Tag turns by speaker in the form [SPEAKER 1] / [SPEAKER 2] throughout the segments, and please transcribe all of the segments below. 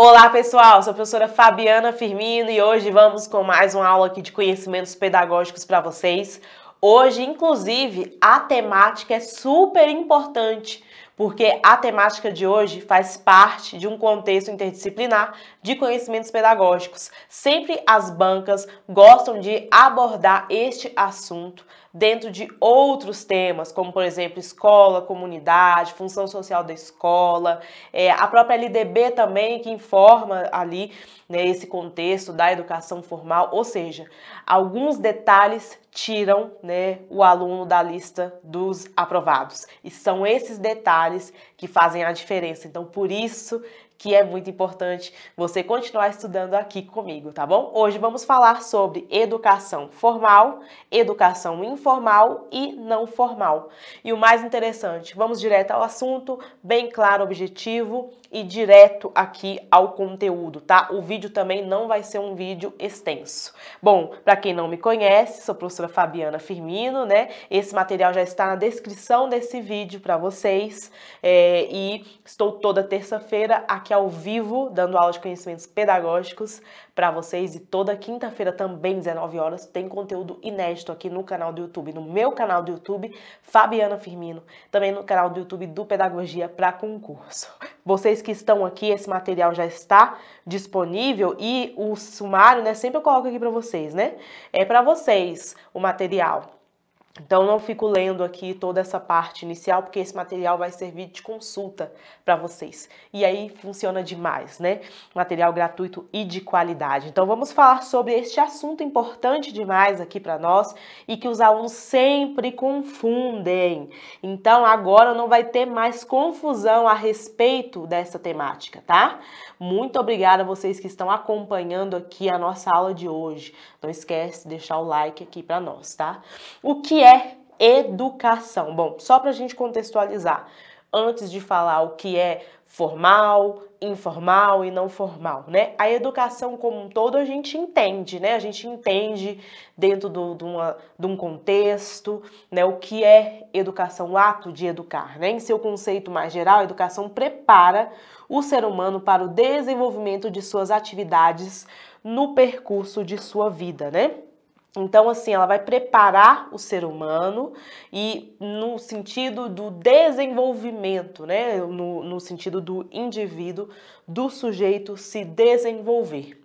[SPEAKER 1] Olá pessoal, sou a professora Fabiana Firmino e hoje vamos com mais uma aula aqui de conhecimentos pedagógicos para vocês. Hoje, inclusive, a temática é super importante, porque a temática de hoje faz parte de um contexto interdisciplinar de conhecimentos pedagógicos. Sempre as bancas gostam de abordar este assunto dentro de outros temas, como por exemplo escola, comunidade, função social da escola, é, a própria LDB também que informa ali né, esse contexto da educação formal, ou seja, alguns detalhes tiram né, o aluno da lista dos aprovados e são esses detalhes que fazem a diferença. Então, por isso que é muito importante você continuar estudando aqui comigo, tá bom? Hoje vamos falar sobre educação formal, educação informal e não formal. E o mais interessante, vamos direto ao assunto, bem claro, objetivo, e direto aqui ao conteúdo, tá? O vídeo também não vai ser um vídeo extenso. Bom, para quem não me conhece, sou a professora Fabiana Firmino, né? Esse material já está na descrição desse vídeo para vocês é, e estou toda terça-feira aqui ao vivo dando aula de conhecimentos pedagógicos para vocês e toda quinta-feira também 19 horas tem conteúdo inédito aqui no canal do YouTube, no meu canal do YouTube, Fabiana Firmino, também no canal do YouTube do Pedagogia para Concurso. Vocês que estão aqui, esse material já está disponível e o sumário, né, sempre eu coloco aqui para vocês, né? É para vocês o material então, não fico lendo aqui toda essa parte inicial, porque esse material vai servir de consulta para vocês. E aí funciona demais, né? Material gratuito e de qualidade. Então, vamos falar sobre este assunto importante demais aqui para nós e que os alunos sempre confundem. Então, agora não vai ter mais confusão a respeito dessa temática, tá? Muito obrigada a vocês que estão acompanhando aqui a nossa aula de hoje. Não esquece de deixar o like aqui para nós, tá? O que é é educação? Bom, só para a gente contextualizar, antes de falar o que é formal, informal e não formal, né? A educação como um todo a gente entende, né? A gente entende dentro do, de, uma, de um contexto, né? O que é educação, o ato de educar, né? Em seu conceito mais geral, a educação prepara o ser humano para o desenvolvimento de suas atividades no percurso de sua vida, né? Então, assim, ela vai preparar o ser humano e no sentido do desenvolvimento, né? No, no, sentido do indivíduo, do sujeito se desenvolver.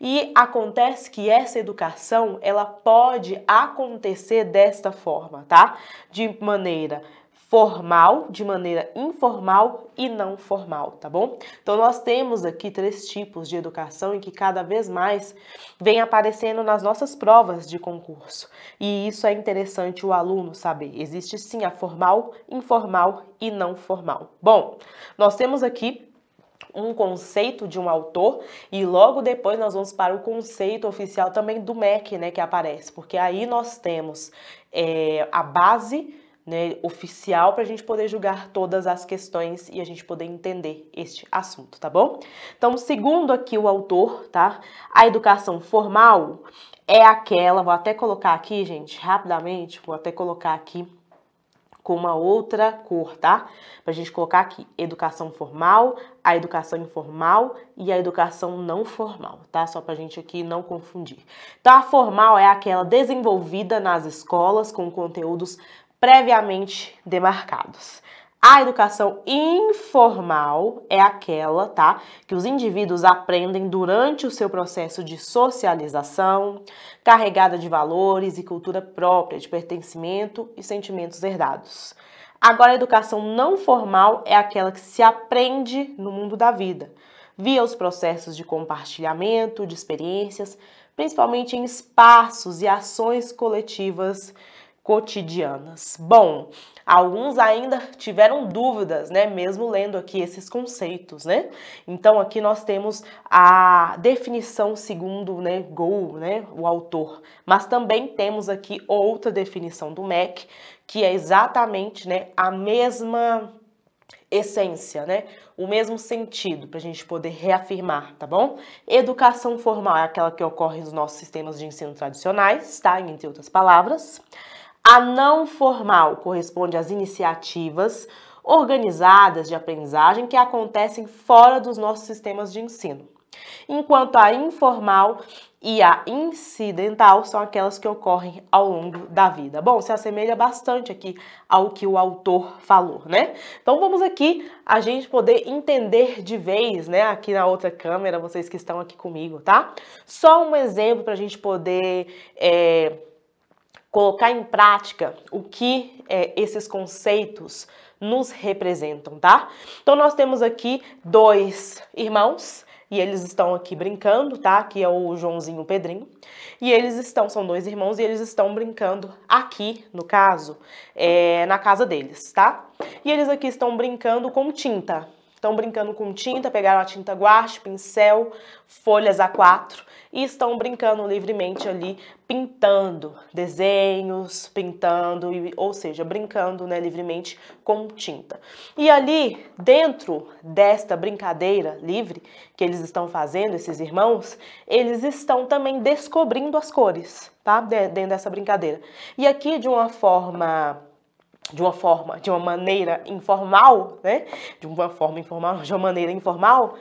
[SPEAKER 1] E acontece que essa educação ela pode acontecer desta forma, tá? De maneira formal, de maneira informal e não formal, tá bom? Então nós temos aqui três tipos de educação em que cada vez mais vem aparecendo nas nossas provas de concurso. E isso é interessante o aluno saber. Existe sim a formal, informal e não formal. Bom, nós temos aqui um conceito de um autor e logo depois nós vamos para o conceito oficial também do MEC, né, que aparece, porque aí nós temos é, a base né, oficial para a gente poder julgar todas as questões e a gente poder entender este assunto, tá bom? Então, segundo aqui o autor, tá? A educação formal é aquela, vou até colocar aqui, gente, rapidamente, vou até colocar aqui com uma outra cor, tá? Pra gente colocar aqui educação formal, a educação informal e a educação não formal, tá? Só pra gente aqui não confundir. Então, a formal é aquela desenvolvida nas escolas com conteúdos previamente demarcados. A educação informal é aquela, tá, que os indivíduos aprendem durante o seu processo de socialização, carregada de valores e cultura própria, de pertencimento e sentimentos herdados. Agora, a educação não formal é aquela que se aprende no mundo da vida, via os processos de compartilhamento de experiências, principalmente em espaços e ações coletivas cotidianas. Bom, alguns ainda tiveram dúvidas, né, mesmo lendo aqui esses conceitos, né? Então aqui nós temos a definição segundo, né, Go, né, o autor, mas também temos aqui outra definição do MEC, que é exatamente, né, a mesma essência, né? O mesmo sentido para a gente poder reafirmar, tá bom? Educação formal é aquela que ocorre nos nossos sistemas de ensino tradicionais, tá? Entre outras palavras. A não formal corresponde às iniciativas organizadas de aprendizagem que acontecem fora dos nossos sistemas de ensino. Enquanto a informal e a incidental são aquelas que ocorrem ao longo da vida. Bom, se assemelha bastante aqui ao que o autor falou, né? Então vamos aqui a gente poder entender de vez, né? Aqui na outra câmera, vocês que estão aqui comigo, tá? Só um exemplo para a gente poder é, colocar em prática o que é, esses conceitos nos representam, tá? Então nós temos aqui dois irmãos e eles estão aqui brincando, tá? Aqui é o Joãozinho e o Pedrinho. E eles estão, são dois irmãos, e eles estão brincando aqui, no caso, é, na casa deles, tá? E eles aqui estão brincando com tinta. Estão brincando com tinta, pegaram a tinta guache, pincel, folhas A4 e estão brincando livremente ali, pintando desenhos, pintando, ou seja, brincando né, livremente com tinta. E ali, dentro desta brincadeira livre que eles estão fazendo, esses irmãos, eles estão também descobrindo as cores, tá? Dentro dessa brincadeira. E aqui, de uma forma de uma forma, de uma maneira informal, né? De uma forma informal, de uma maneira informal,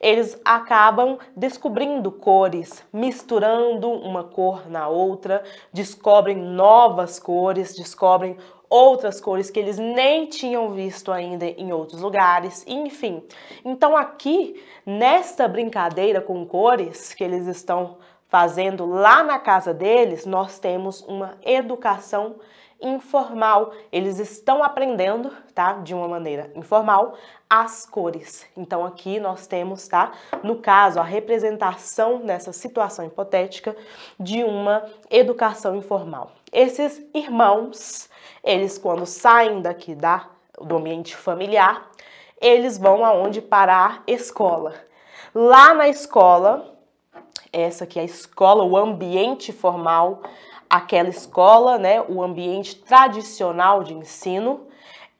[SPEAKER 1] eles acabam descobrindo cores, misturando uma cor na outra, descobrem novas cores, descobrem outras cores que eles nem tinham visto ainda em outros lugares, enfim. Então aqui, nesta brincadeira com cores que eles estão fazendo lá na casa deles, nós temos uma educação informal. Eles estão aprendendo, tá? De uma maneira informal, as cores. Então aqui nós temos, tá? No caso, a representação nessa situação hipotética de uma educação informal. Esses irmãos, eles quando saem daqui da, do ambiente familiar, eles vão aonde? Para a escola. Lá na escola, essa aqui é a escola, o ambiente formal, aquela escola, né, o ambiente tradicional de ensino.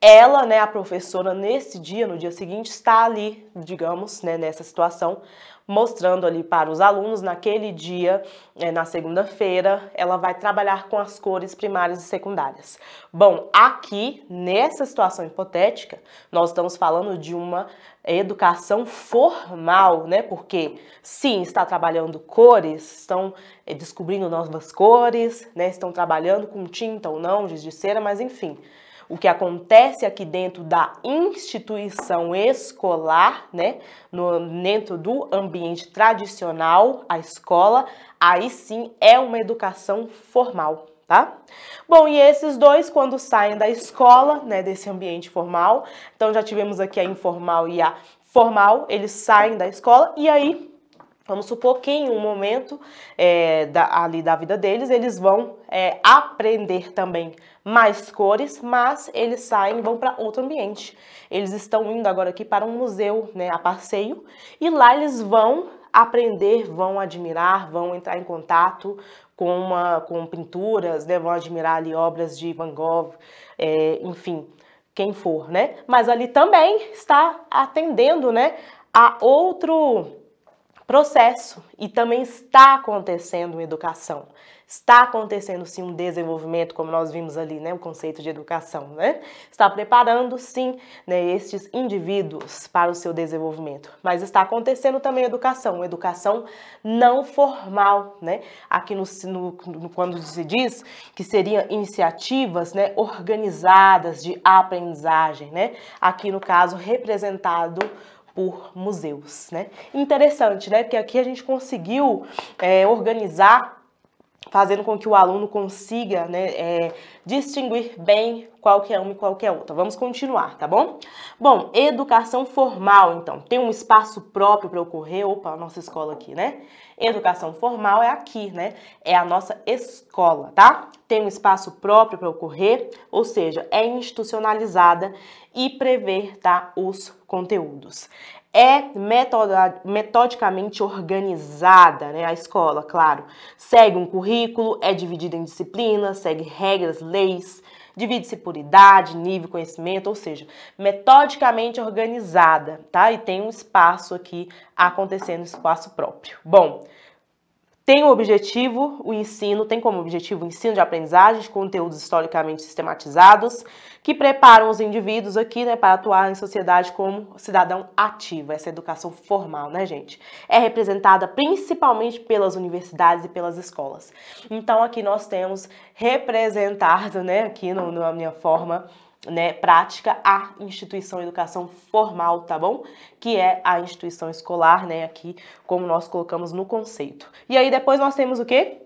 [SPEAKER 1] Ela, né, a professora, nesse dia, no dia seguinte, está ali, digamos, né, nessa situação, mostrando ali para os alunos naquele dia, é, na segunda-feira, ela vai trabalhar com as cores primárias e secundárias. Bom, aqui, nessa situação hipotética, nós estamos falando de uma educação formal, né? Porque sim, está trabalhando cores, estão é, descobrindo novas cores, né? Estão trabalhando com tinta ou não, giz de cera, mas enfim, o que acontece aqui dentro da instituição escolar, né, no, dentro do ambiente tradicional, a escola, aí sim é uma educação formal. Tá? Bom, e esses dois, quando saem da escola, né, desse ambiente formal, então já tivemos aqui a informal e a formal, eles saem da escola e aí Vamos supor que em um momento é, da, ali da vida deles, eles vão é, aprender também mais cores, mas eles saem e vão para outro ambiente. Eles estão indo agora aqui para um museu, né, a passeio, e lá eles vão aprender, vão admirar, vão entrar em contato com, uma, com pinturas, né, vão admirar ali obras de Van Gogh, é, enfim, quem for, né? Mas ali também está atendendo, né, a outro processo e também está acontecendo em educação. Está acontecendo sim um desenvolvimento, como nós vimos ali, né, o conceito de educação, né? Está preparando sim, né, estes indivíduos para o seu desenvolvimento, mas está acontecendo também educação, educação não formal, né? Aqui no, no quando se diz que seriam iniciativas, né, organizadas de aprendizagem, né? Aqui no caso representado por museus, né? Interessante, né? Que aqui a gente conseguiu é, organizar fazendo com que o aluno consiga né, é, distinguir bem qual que é uma e qual que é outra. Vamos continuar, tá bom? Bom, educação formal, então, tem um espaço próprio para ocorrer, opa, a nossa escola aqui, né? Educação formal é aqui, né? É a nossa escola, tá? Tem um espaço próprio para ocorrer, ou seja, é institucionalizada e prever, tá, os conteúdos é metodicamente organizada, né? A escola, claro. Segue um currículo, é dividida em disciplinas, segue regras, leis, divide-se por idade, nível, conhecimento, ou seja, metodicamente organizada, tá? E tem um espaço aqui acontecendo, um espaço próprio. Bom, tem o objetivo, o ensino, tem como objetivo o ensino de aprendizagens, conteúdos historicamente sistematizados, que preparam os indivíduos aqui né, para atuar em sociedade como cidadão ativo, essa educação formal, né, gente? É representada principalmente pelas universidades e pelas escolas. Então, aqui nós temos representado, né, aqui no, na minha forma, né, prática a instituição educação formal, tá bom? Que é a instituição escolar, né, aqui como nós colocamos no conceito. E aí depois nós temos o quê?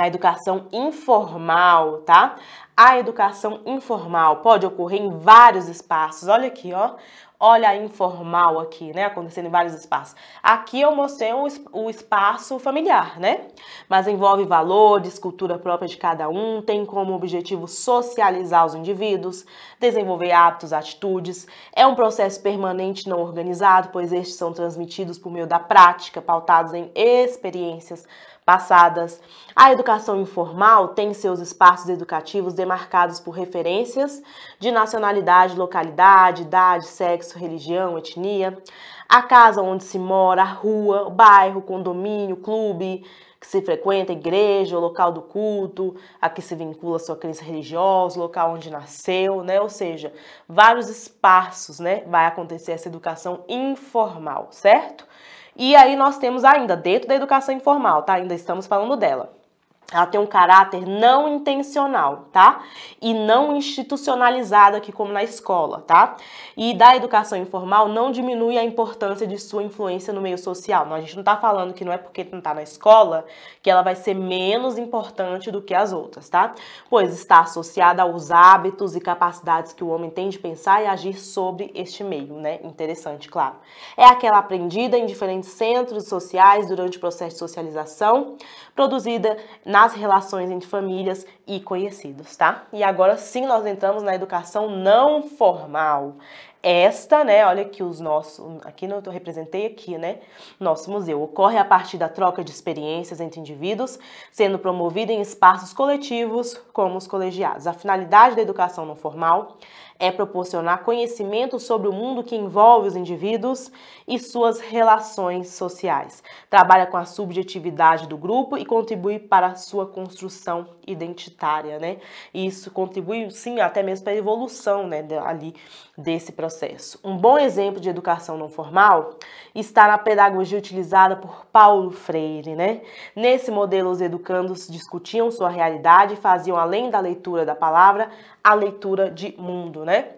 [SPEAKER 1] a educação informal, tá? A educação informal pode ocorrer em vários espaços. Olha aqui, ó. Olha a informal aqui, né? Acontecendo em vários espaços. Aqui eu mostrei o, o espaço familiar, né? Mas envolve valores, cultura própria de cada um, tem como objetivo socializar os indivíduos, desenvolver hábitos, atitudes. É um processo permanente não organizado, pois estes são transmitidos por meio da prática, pautados em experiências passadas. A educação informal tem seus espaços educativos demarcados por referências de nacionalidade, localidade, idade, sexo, religião, etnia. A casa onde se mora, a rua, o bairro, o condomínio, o clube que se frequenta, a igreja, o local do culto, a que se vincula a sua crença religiosa, o local onde nasceu, né? Ou seja, vários espaços, né? Vai acontecer essa educação informal, certo? E aí nós temos ainda, dentro da educação informal, tá? Ainda estamos falando dela ela tem um caráter não intencional, tá? E não institucionalizado aqui como na escola, tá? E da educação informal não diminui a importância de sua influência no meio social. Não, a gente não tá falando que não é porque não tá na escola que ela vai ser menos importante do que as outras, tá? Pois está associada aos hábitos e capacidades que o homem tem de pensar e agir sobre este meio, né? Interessante, claro. É aquela aprendida em diferentes centros sociais durante o processo de socialização, produzida nas relações entre famílias e conhecidos, tá? E agora sim nós entramos na educação não formal. Esta, né, olha que os nossos, aqui não eu representei aqui, né, nosso museu, ocorre a partir da troca de experiências entre indivíduos, sendo promovida em espaços coletivos como os colegiados. A finalidade da educação não formal é proporcionar conhecimento sobre o mundo que envolve os indivíduos e suas relações sociais. Trabalha com a subjetividade do grupo e contribui para a sua construção identitária, né? E isso contribui, sim, até mesmo para a evolução, né, ali desse processo. Um bom exemplo de educação não formal está na pedagogia utilizada por Paulo Freire, né? Nesse modelo, os educandos discutiam sua realidade e faziam, além da leitura da palavra, a leitura de mundo, né?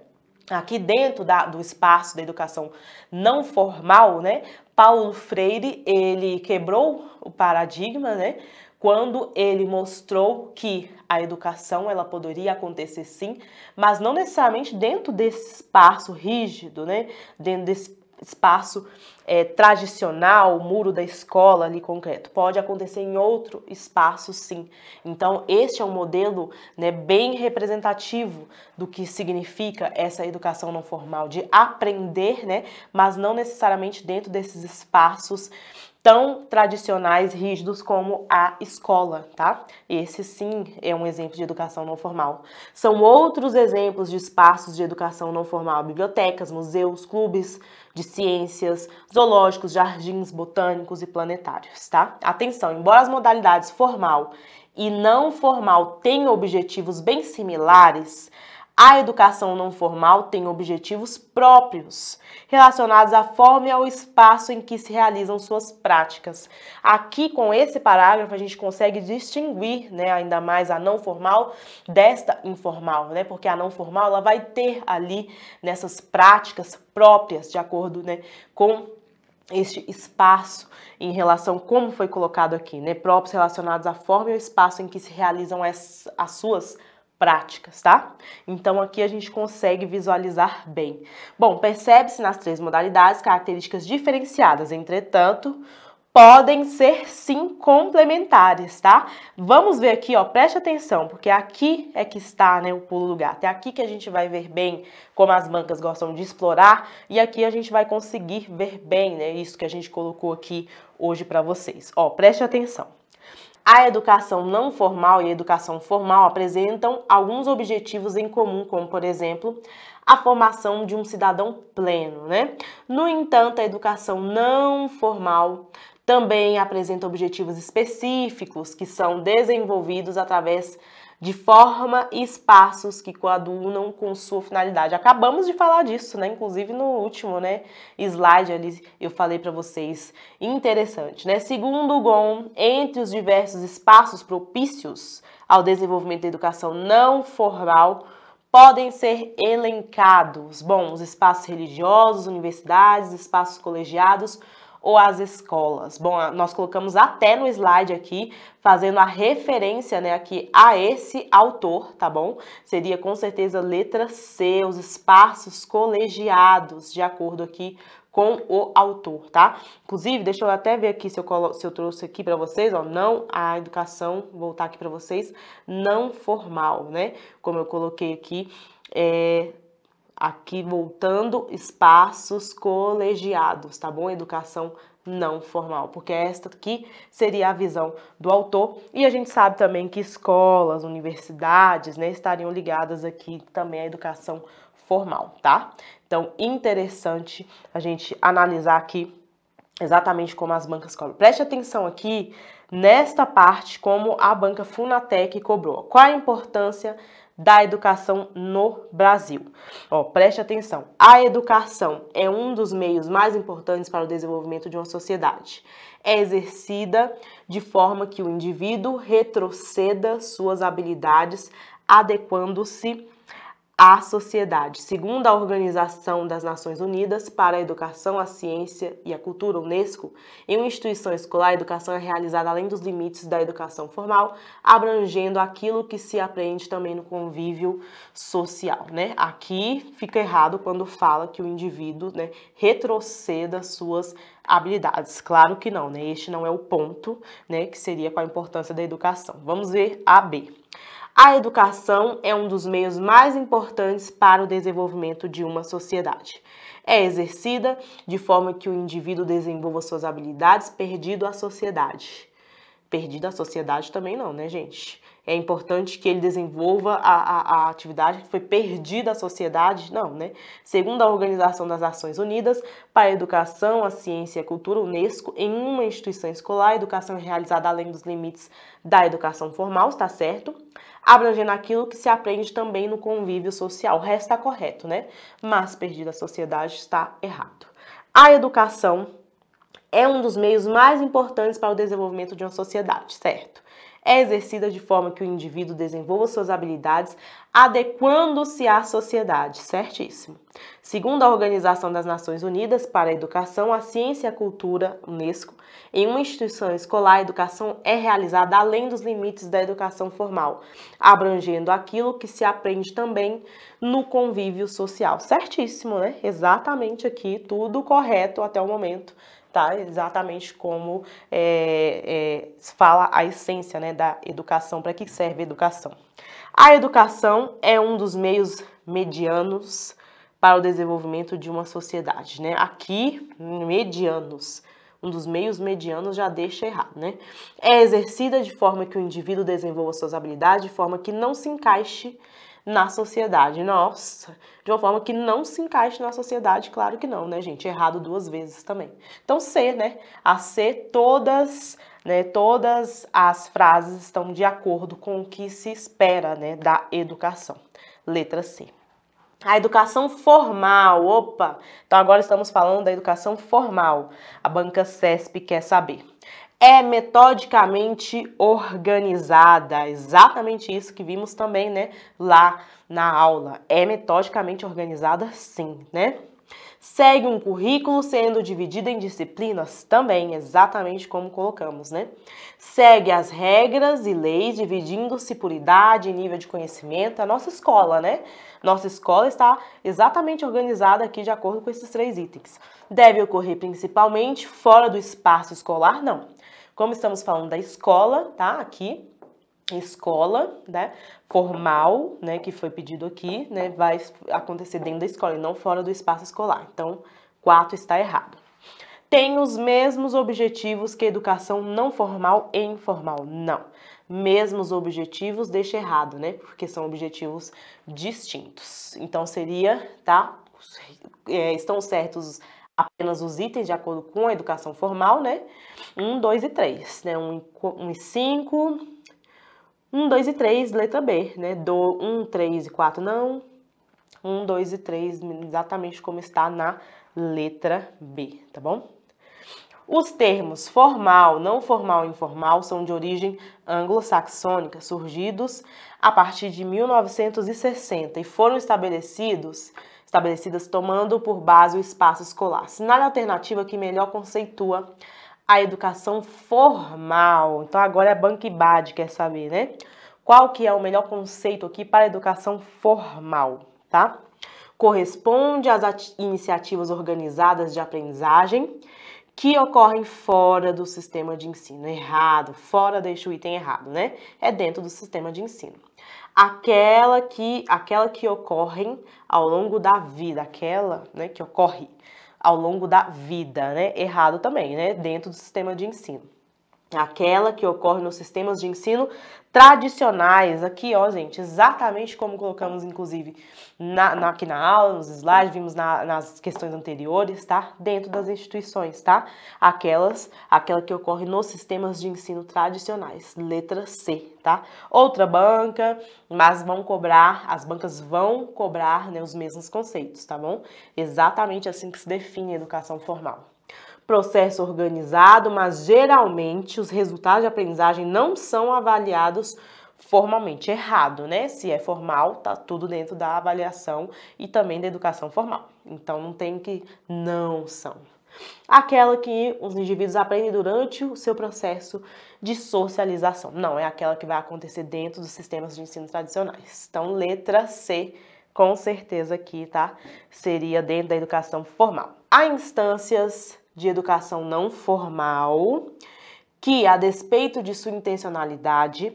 [SPEAKER 1] Aqui dentro da, do espaço da educação não formal, né, Paulo Freire, ele quebrou o paradigma, né, quando ele mostrou que a educação ela poderia acontecer sim, mas não necessariamente dentro desse espaço rígido, né? Dentro desse espaço é, tradicional, o muro da escola ali concreto. Pode acontecer em outro espaço, sim. Então, este é um modelo né, bem representativo do que significa essa educação não formal, de aprender, né, mas não necessariamente dentro desses espaços tão tradicionais, rígidos como a escola, tá? Esse sim é um exemplo de educação não formal. São outros exemplos de espaços de educação não formal, bibliotecas, museus, clubes de ciências, zoológicos, jardins botânicos e planetários, tá? Atenção, embora as modalidades formal e não formal tenham objetivos bem similares, a educação não formal tem objetivos próprios, relacionados à forma e ao espaço em que se realizam suas práticas. Aqui, com esse parágrafo, a gente consegue distinguir né, ainda mais a não formal desta informal, né, porque a não formal ela vai ter ali nessas práticas próprias, de acordo né, com este espaço em relação como foi colocado aqui, né, próprios relacionados à forma e ao espaço em que se realizam as, as suas práticas práticas, tá? Então aqui a gente consegue visualizar bem. Bom, percebe-se nas três modalidades características diferenciadas, entretanto, podem ser sim complementares, tá? Vamos ver aqui, ó, preste atenção, porque aqui é que está, né, o pulo do gato. É aqui que a gente vai ver bem como as bancas gostam de explorar e aqui a gente vai conseguir ver bem, né, isso que a gente colocou aqui hoje para vocês. Ó, preste atenção. A educação não formal e a educação formal apresentam alguns objetivos em comum, como, por exemplo, a formação de um cidadão pleno, né? No entanto, a educação não formal também apresenta objetivos específicos que são desenvolvidos através de forma e espaços que coadunam com sua finalidade. Acabamos de falar disso, né? Inclusive no último, né, slide ali eu falei para vocês, interessante, né? Segundo o GOM, entre os diversos espaços propícios ao desenvolvimento da educação não formal, podem ser elencados, bom, os espaços religiosos, universidades, espaços colegiados, ou as escolas. Bom, nós colocamos até no slide aqui, fazendo a referência né, aqui a esse autor, tá bom? Seria com certeza letra C, os espaços colegiados, de acordo aqui com o autor, tá? Inclusive, deixa eu até ver aqui se eu, colo... se eu trouxe aqui para vocês, ó, não a educação, voltar aqui para vocês, não formal, né? Como eu coloquei aqui, é, aqui voltando espaços colegiados, tá bom? Educação não formal, porque é esta aqui seria a visão do autor. E a gente sabe também que escolas, universidades, né, estariam ligadas aqui também à educação formal, tá? Então, interessante a gente analisar aqui exatamente como as bancas cobram. Preste atenção aqui nesta parte como a banca Funatec cobrou. Qual a importância da educação no Brasil. Ó, preste atenção. A educação é um dos meios mais importantes para o desenvolvimento de uma sociedade. É exercida de forma que o indivíduo retroceda suas habilidades adequando-se à sociedade, segundo a Organização das Nações Unidas para a Educação, a Ciência e a Cultura, UNESCO, em uma instituição escolar, a educação é realizada além dos limites da educação formal, abrangendo aquilo que se aprende também no convívio social, né? Aqui fica errado quando fala que o indivíduo, né, retroceda suas habilidades. Claro que não, né? Este não é o ponto, né, que seria com a importância da educação. Vamos ver a B. A educação é um dos meios mais importantes para o desenvolvimento de uma sociedade. É exercida de forma que o indivíduo desenvolva suas habilidades perdido à sociedade. Perdido à sociedade também não, né, gente? é importante que ele desenvolva a, a, a, atividade que foi perdida à sociedade? Não, né? Segundo a Organização das Nações Unidas para a Educação, a Ciência e a Cultura, Unesco, em uma instituição escolar, a educação é realizada além dos limites da educação formal, está certo? Abrangendo aquilo que se aprende também no convívio social. O resto está correto, né? Mas perdida à sociedade está errado. A educação é um dos meios mais importantes para o desenvolvimento de uma sociedade, certo? é exercida de forma que o indivíduo desenvolva suas habilidades adequando-se à sociedade, certíssimo. Segundo a Organização das Nações Unidas para a Educação, a Ciência e a Cultura, UNESCO, em uma instituição escolar, a educação é realizada além dos limites da educação formal, abrangendo aquilo que se aprende também no convívio social. Certíssimo, né? Exatamente aqui, tudo correto até o momento tá? Exatamente como é, é, fala a essência né, da educação, para que serve a educação. A educação é um dos meios medianos para o desenvolvimento de uma sociedade, né? Aqui, medianos, um dos meios medianos já deixa errado, né? É exercida de forma que o indivíduo desenvolva suas habilidades de forma que não se encaixe na sociedade. Nossa, de uma forma que não se encaixe na sociedade, claro que não, né, gente? Errado duas vezes também. Então, ser, né? A ser todas né, todas as frases estão de acordo com o que se espera né, da educação. Letra C. A educação formal, opa! Então agora estamos falando da educação formal. A banca CESP quer saber é metodicamente organizada. Exatamente isso que vimos também, né, lá na aula. É metodicamente organizada sim, né? Segue um currículo sendo dividido em disciplinas também, exatamente como colocamos, né? Segue as regras e leis dividindo-se por idade, nível de conhecimento, a nossa escola, né? Nossa escola está exatamente organizada aqui de acordo com esses três itens. Deve ocorrer principalmente fora do espaço escolar? Não. Como estamos falando da escola, tá? Aqui, escola, né, formal, né, que foi pedido aqui, né, vai acontecer dentro da escola e não fora do espaço escolar. Então, 4 está errado. Tem os mesmos objetivos que educação não formal e informal? Não mesmos objetivos, deixa errado, né? Porque são objetivos distintos. Então seria, tá? É, estão certos apenas os itens de acordo com a educação formal, né? 1, 2 e 3, né? Um, 1 e 5, 1, 2 e 3, letra B, né? Do 1, 3 e 4 não. 1, 2 e 3, exatamente como está na letra B, tá bom? Os termos formal, não formal e informal são de origem anglo-saxônica, surgidos a partir de 1960 e foram estabelecidos estabelecidas tomando por base o espaço escolar. Sinal alternativa que melhor conceitua a educação formal. Então agora é Bankibad quer saber, né? Qual que é o melhor conceito aqui para a educação formal, tá? Corresponde às iniciativas organizadas de aprendizagem que ocorrem fora do sistema de ensino. Errado, fora deixa o item errado, né? É dentro do sistema de ensino. Aquela que, aquela que ocorrem ao longo da vida, aquela né, que ocorre ao longo da vida, né? Errado também, né? Dentro do sistema de ensino aquela que ocorre nos sistemas de ensino tradicionais. Aqui, ó, gente, exatamente como colocamos, inclusive, na, na aqui na aula, nos slides, vimos na, nas questões anteriores, tá? Dentro das instituições, tá? Aquelas, aquela que ocorre nos sistemas de ensino tradicionais. Letra C, tá? Outra banca, mas vão cobrar, as bancas vão cobrar né, os mesmos conceitos, tá bom? Exatamente assim que se define a educação formal processo organizado, mas geralmente os resultados de aprendizagem não são avaliados formalmente. Errado, né? Se é formal, tá tudo dentro da avaliação e também da educação formal. Então não tem que não são. Aquela que os indivíduos aprendem durante o seu processo de socialização. Não, é aquela que vai acontecer dentro dos sistemas de ensino tradicionais. Então, letra C, com certeza aqui, tá? Seria dentro da educação formal. Há instâncias de educação não formal, que, a despeito de sua intencionalidade,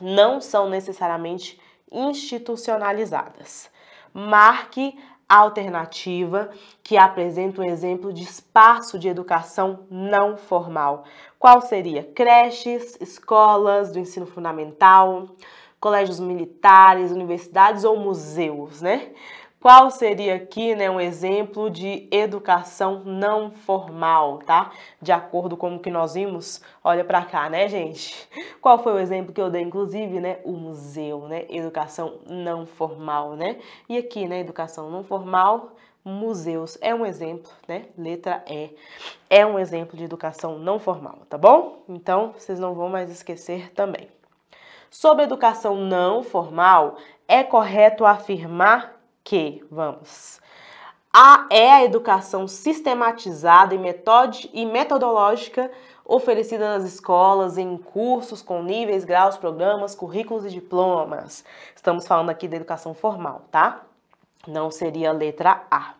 [SPEAKER 1] não são necessariamente institucionalizadas. Marque alternativa que apresenta um exemplo de espaço de educação não formal. Qual seria? Creches, escolas do ensino fundamental, colégios militares, universidades ou museus, né? Qual seria aqui né, um exemplo de educação não formal, tá? De acordo com o que nós vimos, olha para cá, né, gente? Qual foi o exemplo que eu dei, inclusive, né? O museu, né? Educação não formal, né? E aqui, né, educação não formal, museus é um exemplo, né? Letra E é um exemplo de educação não formal, tá bom? Então, vocês não vão mais esquecer também. Sobre educação não formal, é correto afirmar que, vamos, a, é a educação sistematizada e, metode, e metodológica oferecida nas escolas, em cursos com níveis, graus, programas, currículos e diplomas. Estamos falando aqui da educação formal, tá? Não seria a letra A.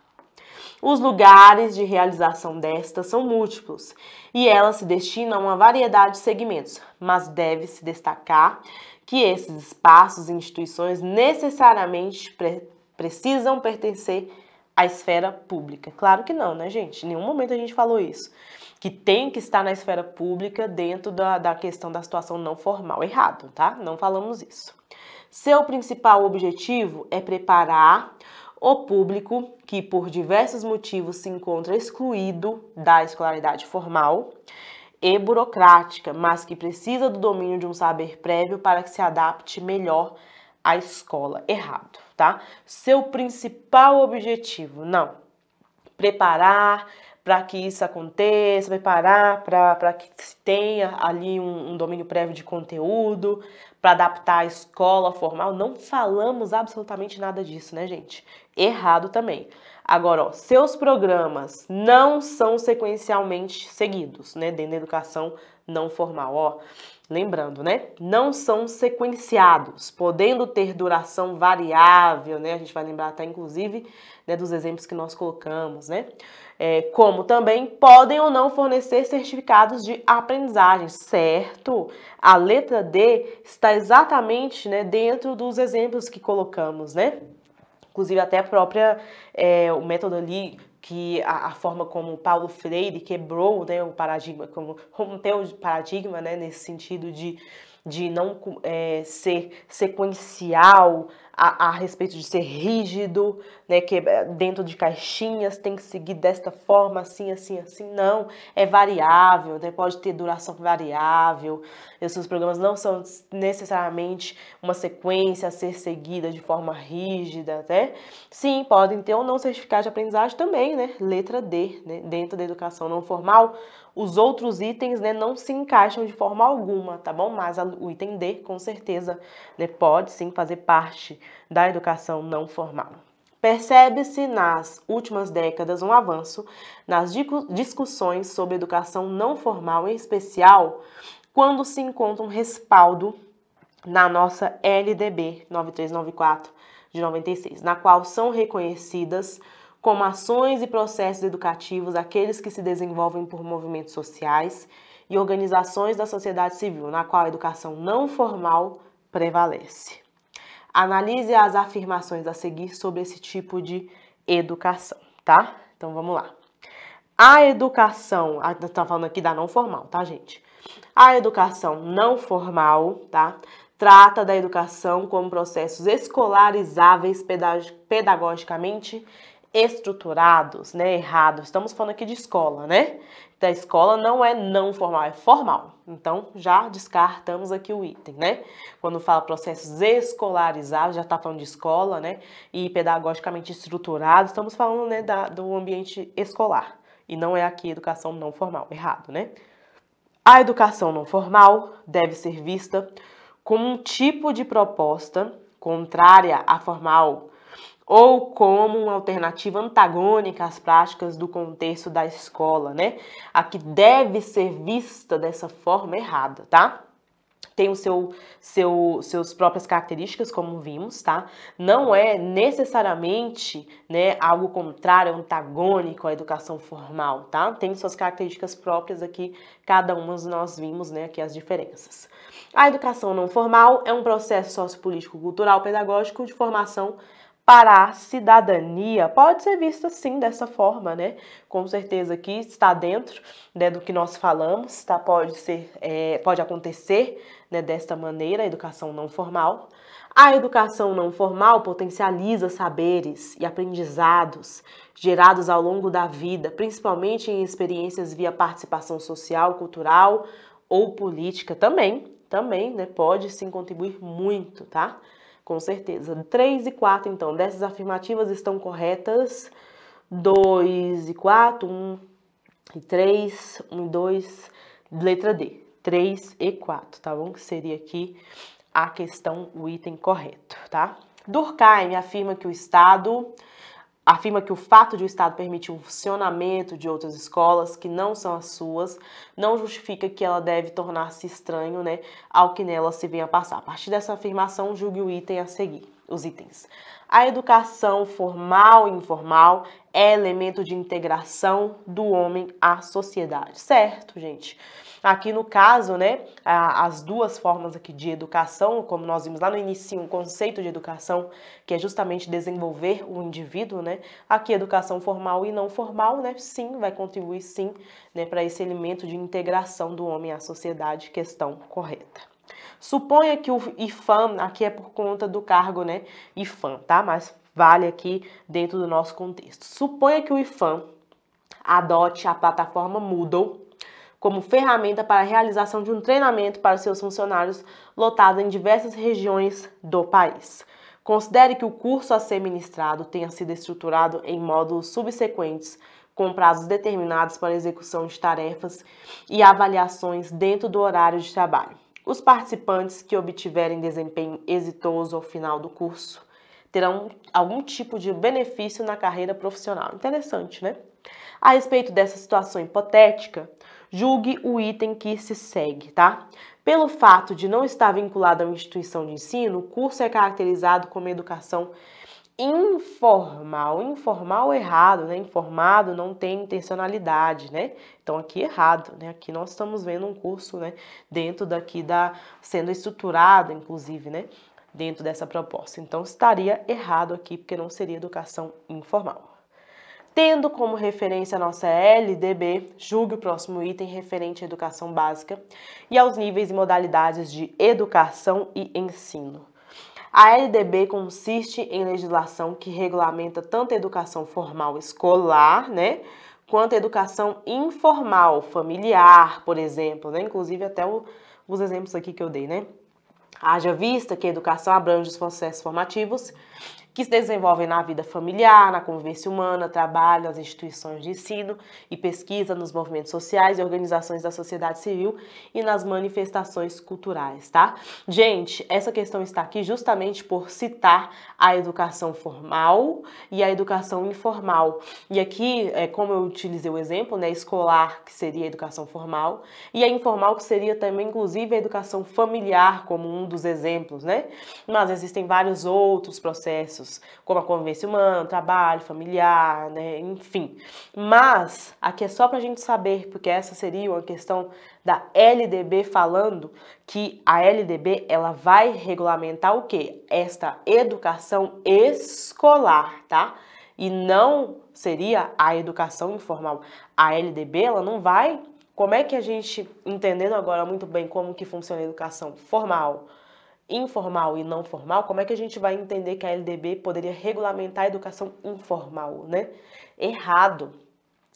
[SPEAKER 1] Os lugares de realização desta são múltiplos e ela se destina a uma variedade de segmentos, mas deve-se destacar que esses espaços e instituições necessariamente precisam pertencer à esfera pública. Claro que não, né, gente? Em nenhum momento a gente falou isso. Que tem que estar na esfera pública dentro da, da questão da situação não formal. Errado, tá? Não falamos isso. Seu principal objetivo é preparar o público que, por diversos motivos, se encontra excluído da escolaridade formal e burocrática, mas que precisa do domínio de um saber prévio para que se adapte melhor à escola. Errado tá? Seu principal objetivo, não. Preparar para que isso aconteça, preparar para que tenha ali um, um domínio prévio de conteúdo, para adaptar a escola formal. Não falamos absolutamente nada disso, né, gente? Errado também. Agora, ó, seus programas não são sequencialmente seguidos, né, dentro da educação não formal, ó. Lembrando, né? Não são sequenciados, podendo ter duração variável, né? A gente vai lembrar até, inclusive, né, dos exemplos que nós colocamos, né? É, como também podem ou não fornecer certificados de aprendizagem, certo? A letra D está exatamente né, dentro dos exemplos que colocamos, né? Inclusive até a própria, é, o método ali que a, a, forma como Paulo Freire quebrou né, o paradigma, como rompeu o paradigma né, nesse sentido de, de não é, ser sequencial, a, a, respeito de ser rígido, né, que eh, dentro de caixinhas tem que seguir desta forma, assim, assim, assim. Não, é variável, né, pode ter duração variável. Os seus programas não são necessariamente uma sequência a ser seguida de forma rígida, né? Sim, podem ter ou não certificado de aprendizagem também, né? Letra D, né, dentro da educação não formal, os outros itens né, não se encaixam de forma alguma, tá bom? Mas o item D, com certeza, né, pode sim fazer parte da educação não formal. Percebe-se nas últimas décadas um avanço nas discussões sobre educação não formal, em especial quando se encontra um respaldo na nossa LDB 9394 de 96, na qual são reconhecidas como ações e processos educativos aqueles que se desenvolvem por movimentos sociais e organizações da sociedade civil, na qual a educação não formal prevalece. Analise as afirmações a seguir sobre esse tipo de educação, tá? Então vamos lá. A educação, a, tá falando aqui da não formal, tá, gente? A educação não formal, tá? Trata da educação como processos escolarizáveis pedagogicamente estruturados, né, Errado. Estamos falando aqui de escola, né? Da então, escola não é não formal, é formal. Então já descartamos aqui o item, né? Quando fala processos escolarizados, já está falando de escola, né? E pedagogicamente estruturado. estamos falando né, da, do ambiente escolar. E não é aqui educação não formal, errado, né? A educação não formal deve ser vista como um tipo de proposta contrária à formal ou como uma alternativa antagônica às práticas do contexto da escola, né? A que deve ser vista dessa forma errada, tá? Tem o seu, seu, seus próprias características, como vimos, tá? Não é necessariamente né, algo contrário, antagônico à educação formal, tá? Tem suas características próprias aqui, cada uma nós vimos né, aqui as diferenças. A educação não formal é um processo sociopolítico, cultural, pedagógico de formação para a cidadania. Pode ser vista sim dessa forma, né? Com certeza que está dentro né, do que nós falamos, tá? Pode ser, é, pode acontecer né, desta maneira, a educação não formal. A educação não formal potencializa saberes e aprendizados gerados ao longo da vida, principalmente em experiências via participação social, cultural ou política também, também, né, pode sim contribuir muito, tá? Com certeza. 3 e 4, então, dessas afirmativas estão corretas. 2 e 4, 1 e 3, 1 e 2, letra D. 3 e 4, tá bom? Que seria aqui a questão, o item correto, tá? Durkheim afirma que o Estado afirma que o fato de o Estado permitir o funcionamento de outras escolas que não são as suas não justifica que ela deve tornar-se estranho né, ao que nela se venha a passar. A partir dessa afirmação, julgue o item a seguir, os itens. A educação formal e informal é elemento de integração do homem à sociedade. Certo, gente? Aqui no caso, né, as duas formas aqui de educação, como nós vimos lá no início, um conceito de educação que é justamente desenvolver o indivíduo, né? Aqui educação formal e não formal, né? Sim, vai contribuir sim, né, para esse elemento de integração do homem à sociedade, questão correta. Suponha que o IFAM, aqui é por conta do cargo, né, IFAM, tá? Mas vale aqui dentro do nosso contexto. Suponha que o IFAM adote a plataforma Moodle como ferramenta para a realização de um treinamento para seus funcionários lotados em diversas regiões do país. Considere que o curso a ser ministrado tenha sido estruturado em módulos subsequentes, com prazos determinados para execução de tarefas e avaliações dentro do horário de trabalho. Os participantes que obtiverem desempenho exitoso ao final do curso terão algum tipo de benefício na carreira profissional. Interessante, né? A respeito dessa situação hipotética, julgue o item que se segue, tá? Pelo fato de não estar vinculado a uma instituição de ensino, o curso é caracterizado como educação informal. Informal é errado, né? Informado não tem intencionalidade, né? Então aqui é errado, né? Aqui nós estamos vendo um curso, né, dentro daqui da sendo estruturado, inclusive, né, dentro dessa proposta. Então estaria errado aqui porque não seria educação informal. Tendo como referência a nossa LDB, julgue o próximo item referente à educação básica e aos níveis e modalidades de educação e ensino. A LDB consiste em legislação que regulamenta tanto a educação formal escolar, né, quanto a educação informal, familiar, por exemplo, né, inclusive até o, os exemplos aqui que eu dei, né. Haja vista que a educação abrange os processos formativos que se desenvolvem na vida familiar, na convivência humana, trabalho, nas instituições de ensino e pesquisa, nos movimentos sociais e organizações da sociedade civil e nas manifestações culturais, tá? Gente, essa questão está aqui justamente por citar a educação formal e a educação informal. E aqui, é, como eu utilizei o exemplo, né, escolar, que seria a educação formal, e a informal, que seria também, inclusive, a educação familiar, como um dos exemplos, né? Mas existem vários outros processos como a convivência humana, trabalho, familiar, né, enfim. Mas aqui é só para a gente saber, porque essa seria uma questão da LDB falando que a LDB ela vai regulamentar o que? Esta educação escolar, tá? E não seria a educação informal. A LDB ela não vai como é que a gente, entendendo agora muito bem como que funciona a educação formal, informal e não formal, como é que a gente vai entender que a LDB poderia regulamentar a educação informal, né? Errado.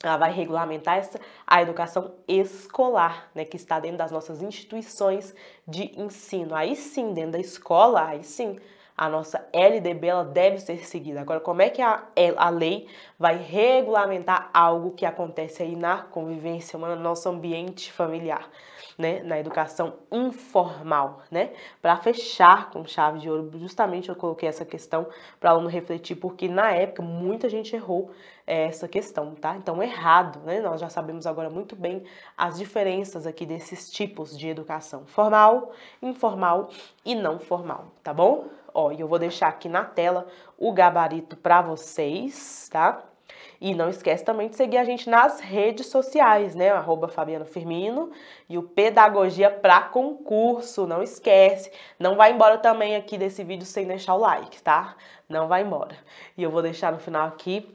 [SPEAKER 1] Ela vai regulamentar essa, a educação escolar, né, que está dentro das nossas instituições de ensino. Aí sim, dentro da escola, aí sim, a nossa LDB ela deve ser seguida. Agora, como é que a, é, a lei vai regulamentar algo que acontece aí na convivência humana, no nosso ambiente familiar? né, na educação informal, né? Para fechar com chave de ouro, justamente eu coloquei essa questão para aluno refletir, porque na época muita gente errou é, essa questão, tá? Então, errado, né? Nós já sabemos agora muito bem as diferenças aqui desses tipos de educação: formal, informal e não formal, tá bom? Ó, e eu vou deixar aqui na tela o gabarito para vocês, tá? E não esquece também de seguir a gente nas redes sociais, né? Arroba Fabiano Firmino e o Pedagogia para Concurso. Não esquece. Não vai embora também aqui desse vídeo sem deixar o like, tá? Não vai embora. E eu vou deixar no final aqui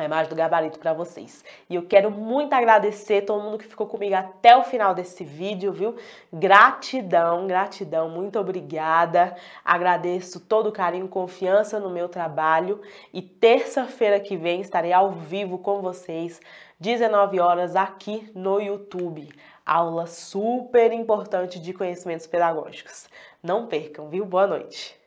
[SPEAKER 1] a imagem do gabarito para vocês. E eu quero muito agradecer todo mundo que ficou comigo até o final desse vídeo, viu? Gratidão, gratidão, muito obrigada. Agradeço todo o carinho, confiança no meu trabalho e terça-feira que vem estarei ao vivo com vocês, 19 horas aqui no YouTube. Aula super importante de conhecimentos pedagógicos. Não percam, viu? Boa noite.